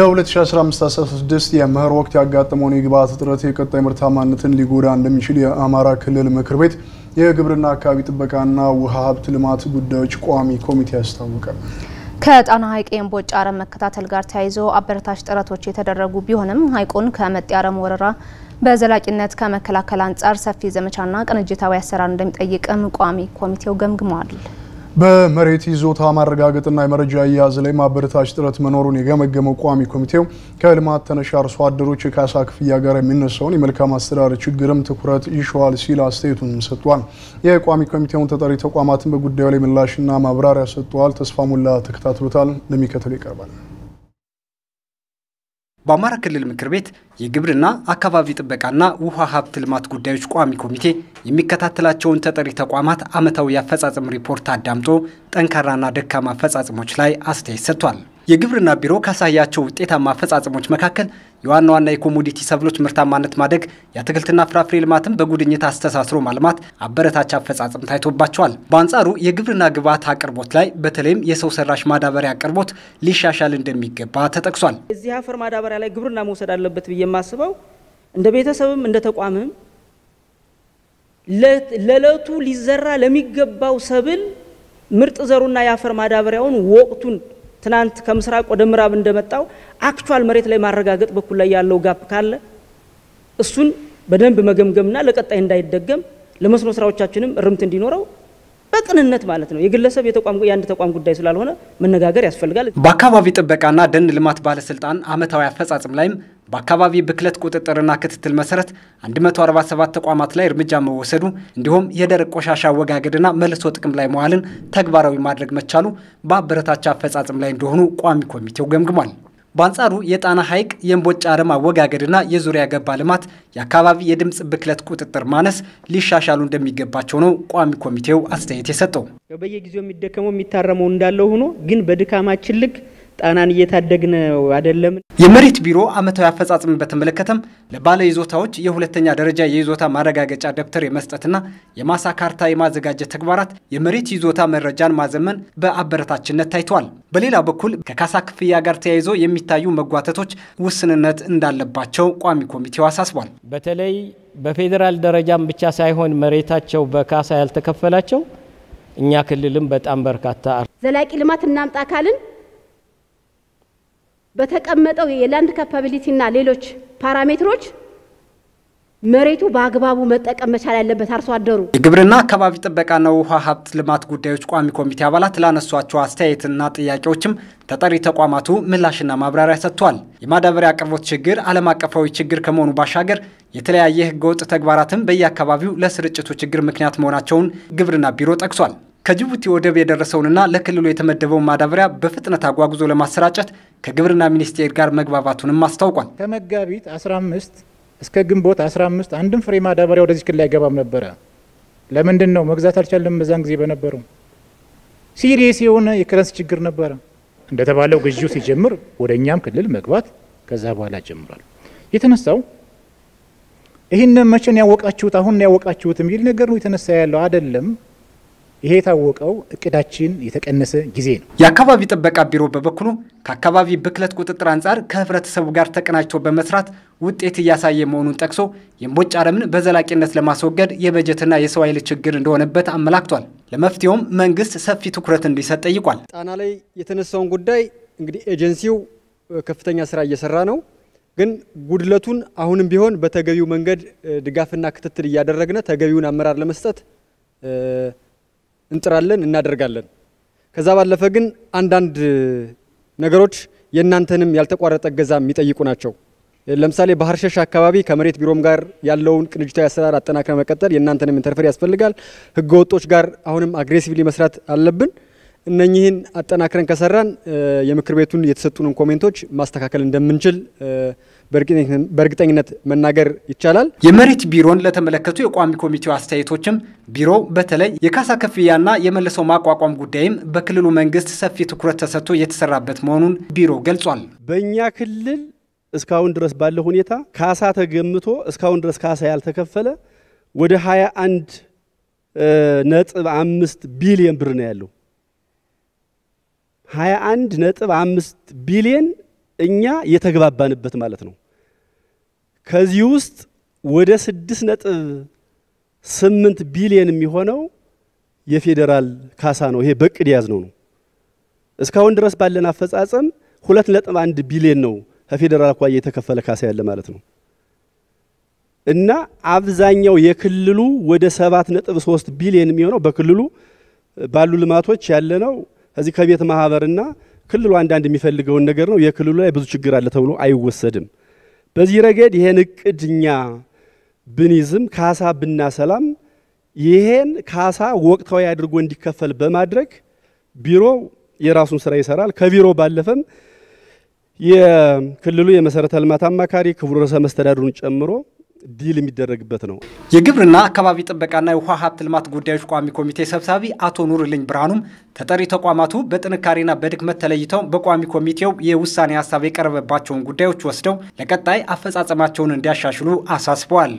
ለ2015-16 የመኸር ወቅት ያጋጠመውን የግብዓት እጥረት የቀጣይ ምርታማነትን ሊጎዳ እንደሚችል የአማራ ክልል ምክር ቤት የግብርና አካባቢ ጥበቃና ውሃ ሀብት ልማት ጉዳዮች ቋሚ ኮሚቴ አስታወቀ። ከጣና ሐይቅ የእምቦጭ አረም መከታተል ጋር ተያይዞ አበረታች ጥረቶች የተደረጉ ቢሆንም ሐይቁን ከመጤ አረም ወረራ በዘላቂነት ከመከላከል አንጻር ሰፊ ዘመቻና ቅንጅታዊ አሰራር እንደሚጠይቅም ቋሚ ኮሚቴው ገምግመዋል። በመሬት ይዞታ ማረጋገጥና የመረጃ አያያዝ ላይ ማበረታች ጥረት መኖሩን የገመገመው ቋሚ ኮሚቴው ከልማት ተነሻ አርሶ አደሮች የካሳ ክፍያ ጋር የሚነሳውን የመልካም አስተዳደር ችግርም ትኩረት ይሸዋል ሲል አስተያየቱንም ሰጥቷል። የቋሚ ኮሚቴውን ተጠሪ ተቋማትን በጉዳዩ ላይ ምላሽና ማብራሪያ ሰጥተዋል። ተስፋ ሙላ ተከታትሎታል፣ እንደሚከተሉ ይቀርባል። በአማራ ክልል ምክር ቤት የግብርና አካባቢ ጥበቃና ውሃ ሀብት ልማት ጉዳዮች ቋሚ ኮሚቴ የሚከታተላቸውን ተጠሪ ተቋማት ዓመታዊ አፈጻጸም ሪፖርት አዳምጦ ጠንካራና ደካማ አፈጻጸሞች ላይ አስተያየት ሰጥቷል። የግብርና ቢሮ ካሳያቸው ውጤታማ አፈጻጸሞች መካከል የዋና ዋና የኮሞዲቲ ሰብሎች ምርታማነት ማደግ፣ የአትክልትና ፍራፍሬ ልማትን በጉድኝት አስተሳስሮ ማልማት አበረታች አፈጻጸም ታይቶባቸዋል። በአንጻሩ የግብርና ግብዓት አቅርቦት ላይ በተለይም የሰው ሰራሽ ማዳበሪያ አቅርቦት ሊሻሻል እንደሚገባ ተጠቅሷል። እዚህ አፈር ማዳበሪያ ላይ ግብርና መውሰድ አለበት ብዬ የማስበው እንደ ቤተሰብም እንደ ተቋምም ለዕለቱ ሊዘራ ለሚገባው ሰብል ምርጥ ዘሩና የአፈር ማዳበሪያውን ወቅቱን ትናንት ከምስራቅ ወደ ምዕራብ እንደመጣው አክቹዋል መሬት ላይ ማረጋገጥ በኩል ላይ ያለው ጋፕ ካለ እሱን በደንብ መገምገምና ለቀጣይ እንዳይደገም ለመስኖ ስራዎቻችንም እርምት እንዲኖረው በቅንነት ማለት ነው። የግለሰብ የአንድ ተቋም ጉዳይ ስላልሆነ መነጋገር ያስፈልጋል። በአካባቢ ጥበቃና ደን ልማት ባለስልጣን አመታዊ አፈጻጽም ላይም በአካባቢ ብክለት ቁጥጥርና ክትትል መሰረት 147 ተቋማት ላይ እርምጃ መወሰዱ እንዲሁም የደረቅ ቆሻሻ አወጋገድና መልሶ ጥቅም ላይ መዋልን ተግባራዊ ማድረግ መቻሉ በአበረታቻ አፈጻጽም ላይ እንደሆኑ ቋሚ ኮሚቴው ገምግሟል። በአንጻሩ የጣና ሐይቅ የእምቦጭ አረም አወጋገድና የዙሪያ ገባ ልማት፣ የአካባቢ የድምፅ ብክለት ቁጥጥር ማነስ ሊሻሻሉ እንደሚገባቸው ነው ቋሚ ኮሚቴው አስተያየት የሰጠው። በየጊዜው የሚደከመው የሚታረመው እንዳለው ሆኖ ግን በድካማችን ልክ ጣናን እየታደግን አይደለም። የመሬት ቢሮ ዓመታዊ አፈጻጽም በተመለከተም ለባለ ይዞታዎች የሁለተኛ ደረጃ የይዞታ ማረጋገጫ ደብተር የመስጠትና የማሳ ካርታ የማዘጋጀት ተግባራት የመሬት ይዞታ መረጃን ማዘመን በአበረታችነት ታይቷል። በሌላ በኩል ከካሳ ክፍያ ጋር ተያይዞ የሚታዩ መጓተቶች ውስንነት እንዳለባቸው ቋሚ ኮሚቴው አሳስቧል። በተለይ በፌዴራል ደረጃም ብቻ ሳይሆን መሬታቸው በካሳ ያልተከፈላቸው እኛ ክልልም በጣም በርካታ ዘላቂ ልማት እናምጣ ካልን በተቀመጠው የላንድ እና ሌሎች ፓራሜትሮች መሬቱ በአግባቡ መጠቀም መቻል ያለበት አርሶ አደሩ። የግብርና አካባቢ ጥበቃና ውሃ ሀብት ልማት ጉዳዮች ቋሚ ኮሚቴ አባላት ላነሷቸው አስተያየትና ጥያቄዎችም ተጠሪ ተቋማቱ ምላሽና ማብራሪያ ሰጥቷል። የማዳበሪያ አቅርቦት ችግር ዓለም አቀፋዊ ችግር ከመሆኑ ባሻገር የተለያየ ህገወጥ ተግባራትም በየአካባቢው ለስርጭቱ ችግር ምክንያት መሆናቸውን ግብርና ቢሮ ጠቅሷል። ከጅቡቲ ወደብ የደረሰውንና ለክልሉ የተመደበውን ማዳበሪያ በፍጥነት አጓጉዞ ለማሰራጨት ከግብርና ሚኒስቴር ጋር መግባባቱንም አስታውቋል። ከመጋቢት 15 እስከ ግንቦት 15 አንድም ፍሬ ማዳበሪያ ወደዚህ ክልል አይገባም ነበረ። ለምንድን ነው መግዛት አልቻለም? በዛን ጊዜ በነበረው ሲሪየስ የሆነ የከረንስ ችግር ነበረ። እንደተባለው ግዢው ሲጀምር ወደ እኛም ክልል መግባት ከዛ በኋላ ጀምሯል። የተነሳው ይህን መቼን ያወቃችሁት አሁን ያወቃችሁት የሚል ነገር ነው የተነሳ ያለው አይደለም። ይሄ የታወቀው እቅዳችን የተቀነሰ ጊዜ ነው። የአካባቢ ጥበቃ ቢሮ በበኩሉ ከአካባቢ ብክለት ቁጥጥር አንጻር ከህብረተሰቡ ጋር ተቀናጅቶ በመስራት ውጤት እያሳየ መሆኑን ጠቅሶ የእምቦጭ አረምን በዘላቂነት ለማስወገድ የበጀትና የሰው ኃይል ችግር እንደሆነበት አመላክቷል። ለመፍትሄውም መንግስት ሰፊ ትኩረት እንዲሰጥ ጠይቋል። ጣና ላይ የተነሳውን ጉዳይ እንግዲህ ኤጀንሲው ከፍተኛ ስራ እየሰራ ነው። ግን ጉድለቱን አሁንም ቢሆን በተገቢው መንገድ ድጋፍና ክትትል እያደረግነ ተገቢውን አመራር ለመስጠት እንጥራለን፣ እናደርጋለን። ከዛ ባለፈ ግን አንዳንድ ነገሮች የእናንተንም ያልተቋረጠ እገዛ የሚጠይቁ ናቸው። ለምሳሌ ባህር ሸሽ አካባቢ ከመሬት ቢሮም ጋር ያለውን ቅንጅታዊ አሰራር አጠናክረ መቀጠል የእናንተንም ኢንተርፌር ያስፈልጋል። ህገ ወጦች ጋር አሁንም አግሬሲቭሊ መስራት አለብን። እነኚህን አጠናክረን ከሰራን የምክር ቤቱን የተሰጡንን ኮሜንቶች ማስተካከል እንደምንችል በእርግጠኝነት መናገር ይቻላል። የመሬት ቢሮን ለተመለከቱ የቋሚ ኮሚቴው አስተያየቶችም ቢሮው በተለይ የካሳ ክፍያና የመለሰው ማቋቋም ጉዳይም በክልሉ መንግስት ሰፊ ትኩረት ተሰጥቶ የተሰራበት መሆኑን ቢሮ ገልጿል። በእኛ ክልል እስካሁን ድረስ ባለ ሁኔታ ካሳ ተገምቶ እስካሁን ድረስ ካሳ ያልተከፈለ ወደ 21 ነጥብ አምስት ቢሊየን ብር ነው ያለው 21 ነጥብ አምስት ቢሊየን እኛ የተግባባንበት ማለት ነው። ከዚህ ውስጥ ወደ ስድስት ነጥብ ስምንት ቢሊየን የሚሆነው የፌዴራል ካሳ ነው። ይሄ በቅድ ያዝ ነው ነው እስካሁን ድረስ ባለን አፈጻጸም ሁለት ነጥብ አንድ ቢሊየን ነው ከፌዴራል አኳያ የተከፈለ ካሳ ያለ ማለት ነው እና አብዛኛው የክልሉ ወደ ሰባት ነጥብ ሶስት ቢሊየን የሚሆነው በክልሉ ባሉ ልማቶች ያለ ነው ከዚህ ከቤት ማህበርና ክልሉ አንዳንድ የሚፈልገውን ነገር ነው። የክልሉ ላይ ብዙ ችግር አለ ተብሎ አይወሰድም። በዚህ ረገድ ይሄን እቅድ እኛ ብንይዝም ካሳ ብናሰላም ይሄን ካሳ ወቅታዊ አድርጎ እንዲከፈል በማድረግ ቢሮ የራሱን ስራ ይሰራል። ከቢሮ ባለፈም የክልሉ የመሰረተ ልማት አማካሪ ክቡር ርዕሰ መስተዳድሩን ጨምሮ ዲል የሚደረግበት ነው። የግብርና አካባቢ ጥበቃና የውሃ ሀብት ልማት ጉዳዮች ቋሚ ኮሚቴ ሰብሳቢ አቶ ኑርልኝ ብርሃኑም ተጠሪ ተቋማቱ በጥንካሬና በድክመት ተለይተው በቋሚ ኮሚቴው የውሳኔ ሀሳብ የቀረበባቸውን ጉዳዮች ወስደው ለቀጣይ አፈጻጸማቸውን እንዲያሻሽሉ አሳስበዋል።